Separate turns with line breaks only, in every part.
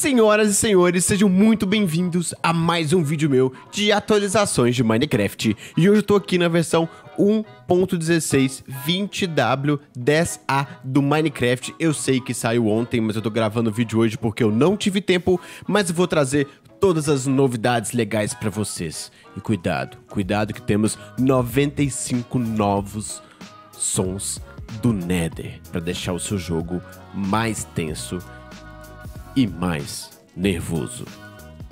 Senhoras e senhores, sejam muito bem-vindos a mais um vídeo meu de atualizações de Minecraft. E hoje eu tô aqui na versão 1.16 20W10A do Minecraft. Eu sei que saiu ontem, mas eu tô gravando o vídeo hoje porque eu não tive tempo, mas eu vou trazer todas as novidades legais para vocês. E cuidado, cuidado que temos 95 novos sons do Nether para deixar o seu jogo mais tenso e mais nervoso.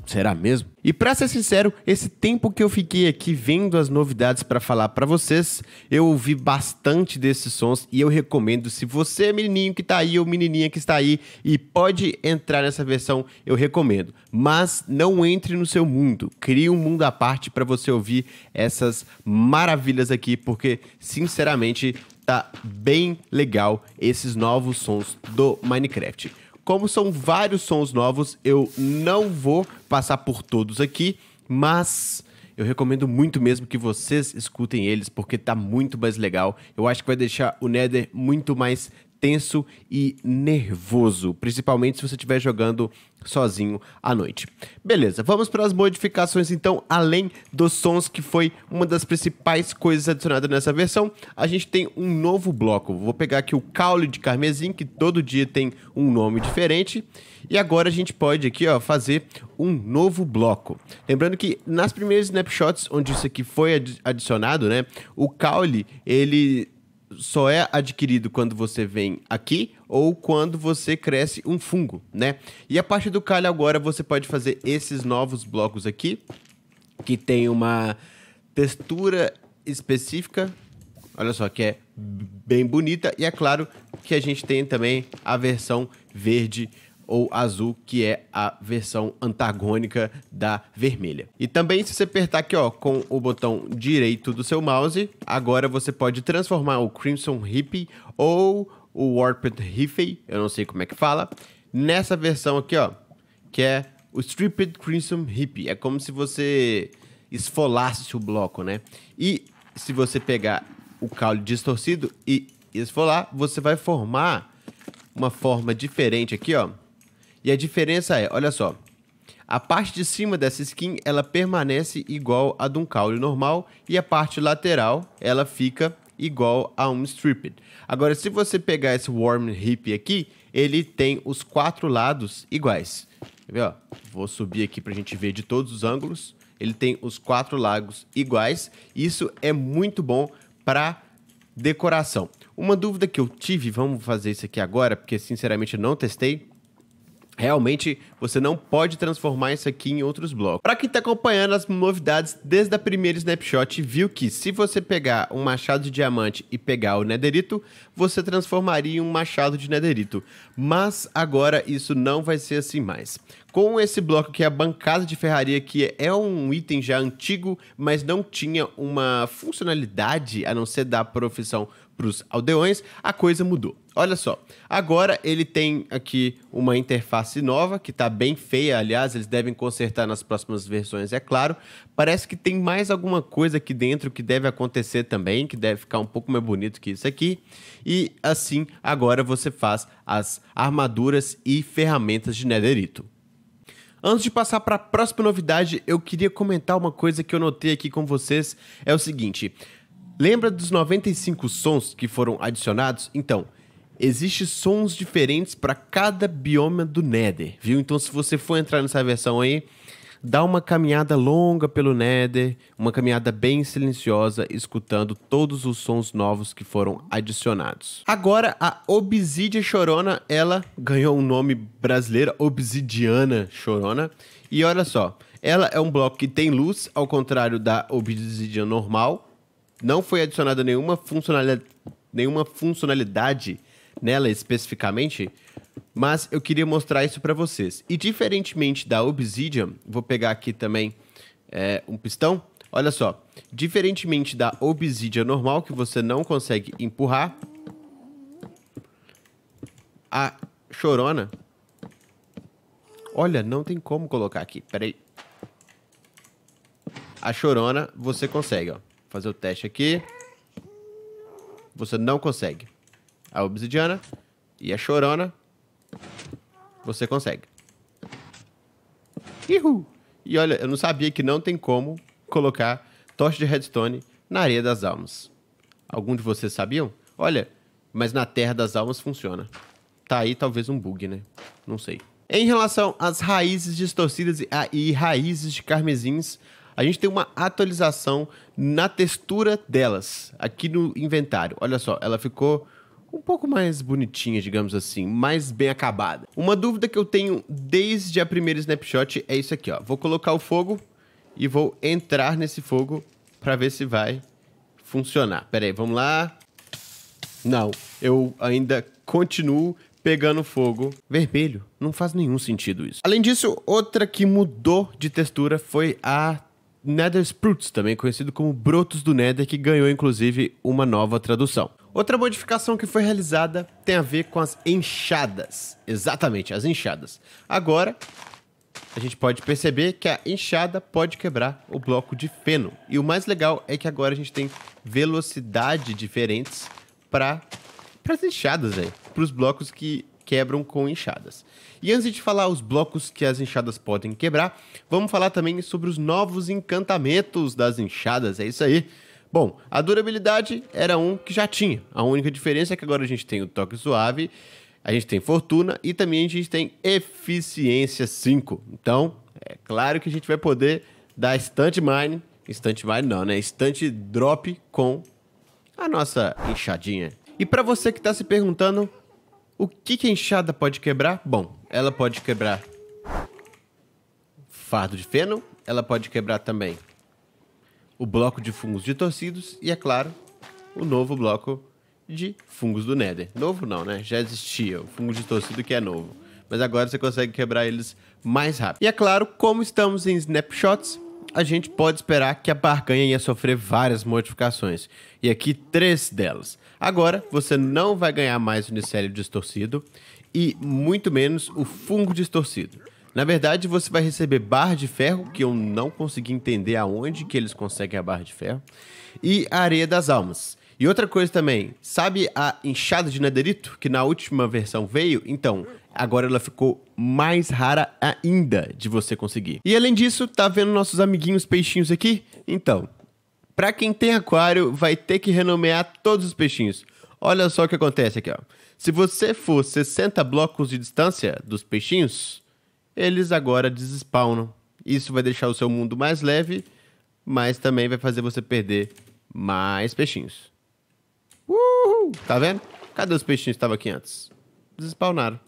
Será mesmo? E para ser sincero, esse tempo que eu fiquei aqui vendo as novidades para falar para vocês, eu ouvi bastante desses sons e eu recomendo se você é menininho que tá aí ou menininha que está aí e pode entrar nessa versão, eu recomendo. Mas não entre no seu mundo, crie um mundo à parte para você ouvir essas maravilhas aqui, porque sinceramente tá bem legal esses novos sons do Minecraft como são vários sons novos, eu não vou passar por todos aqui, mas eu recomendo muito mesmo que vocês escutem eles, porque tá muito mais legal. Eu acho que vai deixar o Nether muito mais tenso e nervoso, principalmente se você estiver jogando sozinho à noite. Beleza, vamos para as modificações então, além dos sons que foi uma das principais coisas adicionadas nessa versão, a gente tem um novo bloco. Vou pegar aqui o caule de carmesim, que todo dia tem um nome diferente, e agora a gente pode aqui, ó, fazer um novo bloco. Lembrando que nas primeiras snapshots onde isso aqui foi adicionado, né, o caule, ele só é adquirido quando você vem aqui ou quando você cresce um fungo, né? E a parte do calho agora você pode fazer esses novos blocos aqui, que tem uma textura específica, olha só, que é bem bonita, e é claro que a gente tem também a versão verde ou azul, que é a versão antagônica da vermelha. E também se você apertar aqui ó, com o botão direito do seu mouse, agora você pode transformar o Crimson Hippie ou o Warped Hippie, eu não sei como é que fala, nessa versão aqui, ó, que é o Stripped Crimson Hippie. É como se você esfolasse o bloco, né? E se você pegar o caule distorcido e esfolar, você vai formar uma forma diferente aqui, ó, e a diferença é, olha só, a parte de cima dessa skin ela permanece igual a de um caule normal e a parte lateral ela fica igual a um stripped. Agora, se você pegar esse warm hip aqui, ele tem os quatro lados iguais. Quer ver, ó? Vou subir aqui para a gente ver de todos os ângulos. Ele tem os quatro lagos iguais. Isso é muito bom para decoração. Uma dúvida que eu tive, vamos fazer isso aqui agora, porque sinceramente eu não testei, Realmente, você não pode transformar isso aqui em outros blocos. Para quem está acompanhando as novidades desde a primeira snapshot, viu que se você pegar um machado de diamante e pegar o nederito você transformaria em um machado de nederito Mas agora isso não vai ser assim mais. Com esse bloco que é a bancada de ferraria, que é um item já antigo, mas não tinha uma funcionalidade, a não ser da profissão para os aldeões, a coisa mudou. Olha só, agora ele tem aqui uma interface nova, que está bem feia, aliás, eles devem consertar nas próximas versões, é claro. Parece que tem mais alguma coisa aqui dentro que deve acontecer também, que deve ficar um pouco mais bonito que isso aqui. E assim, agora você faz as armaduras e ferramentas de netherito. Antes de passar para a próxima novidade, eu queria comentar uma coisa que eu notei aqui com vocês. É o seguinte: Lembra dos 95 sons que foram adicionados? Então, existe sons diferentes para cada bioma do Nether, viu? Então, se você for entrar nessa versão aí, dá uma caminhada longa pelo Nether, uma caminhada bem silenciosa, escutando todos os sons novos que foram adicionados. Agora, a Obsidia Chorona, ela ganhou um nome brasileiro, Obsidiana Chorona, e olha só, ela é um bloco que tem luz, ao contrário da Obsidiana normal, não foi adicionada nenhuma funcionalidade, nenhuma funcionalidade nela especificamente, mas eu queria mostrar isso para vocês. E diferentemente da Obsidian, vou pegar aqui também é, um pistão. Olha só, diferentemente da Obsidian normal, que você não consegue empurrar, a Chorona... Olha, não tem como colocar aqui, peraí. A Chorona você consegue, ó fazer o teste aqui. Você não consegue. A obsidiana e a chorona. Você consegue. Ihu! E olha, eu não sabia que não tem como colocar tocha de redstone na areia das almas. Algum de vocês sabiam? Olha, mas na Terra das Almas funciona. Tá aí talvez um bug, né? Não sei. Em relação às raízes distorcidas e, e raízes de carmesins, a gente tem uma atualização na textura delas aqui no inventário. Olha só, ela ficou um pouco mais bonitinha, digamos assim, mais bem acabada. Uma dúvida que eu tenho desde a primeira snapshot é isso aqui, ó. Vou colocar o fogo e vou entrar nesse fogo para ver se vai funcionar. Pera aí, vamos lá. Não, eu ainda continuo pegando fogo vermelho. Não faz nenhum sentido isso. Além disso, outra que mudou de textura foi a Nether Sprouts, também conhecido como Brotos do Nether, que ganhou inclusive uma nova tradução. Outra modificação que foi realizada tem a ver com as enxadas. Exatamente, as enxadas. Agora, a gente pode perceber que a enxada pode quebrar o bloco de feno. E o mais legal é que agora a gente tem velocidade diferentes para as enxadas, para os blocos que quebram com enxadas. E antes de falar os blocos que as enxadas podem quebrar, vamos falar também sobre os novos encantamentos das enxadas, é isso aí. Bom, a durabilidade era um que já tinha. A única diferença é que agora a gente tem o toque suave, a gente tem fortuna e também a gente tem eficiência 5. Então, é claro que a gente vai poder dar instante mine, instante mine não, né? Instante drop com a nossa enxadinha. E para você que está se perguntando o que, que a enxada pode quebrar? Bom, ela pode quebrar fardo de feno, ela pode quebrar também o bloco de fungos de torcidos e, é claro, o novo bloco de fungos do Nether. Novo não, né? Já existia o fungo de torcido que é novo. Mas agora você consegue quebrar eles mais rápido. E é claro, como estamos em snapshots, a gente pode esperar que a barganha ia sofrer várias modificações. E aqui três delas. Agora, você não vai ganhar mais o unicélio distorcido e muito menos o fungo distorcido. Na verdade, você vai receber barra de ferro, que eu não consegui entender aonde que eles conseguem a barra de ferro, e a areia das almas. E outra coisa também, sabe a enxada de nederito que na última versão veio? Então, agora ela ficou mais rara ainda de você conseguir. E além disso, tá vendo nossos amiguinhos peixinhos aqui? Então, para quem tem aquário, vai ter que renomear todos os peixinhos. Olha só o que acontece aqui, ó. Se você for 60 blocos de distância dos peixinhos, eles agora desespawnam. Isso vai deixar o seu mundo mais leve, mas também vai fazer você perder mais peixinhos. Uhul! Tá vendo? Cadê os peixinhos que estavam aqui antes? Despawnaram.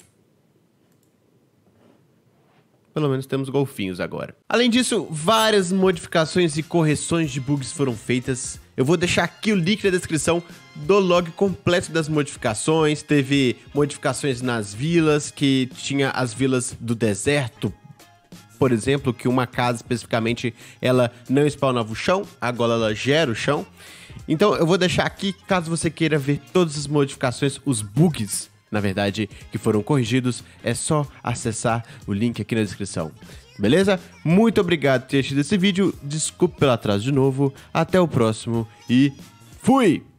Pelo menos temos golfinhos agora. Além disso, várias modificações e correções de bugs foram feitas. Eu vou deixar aqui o link na descrição do log completo das modificações. Teve modificações nas vilas, que tinha as vilas do deserto, por exemplo, que uma casa especificamente ela não spawnava o chão, agora ela gera o chão. Então eu vou deixar aqui caso você queira ver todas as modificações, os bugs na verdade, que foram corrigidos, é só acessar o link aqui na descrição. Beleza? Muito obrigado por ter assistido esse vídeo, desculpe pelo atraso de novo, até o próximo e fui!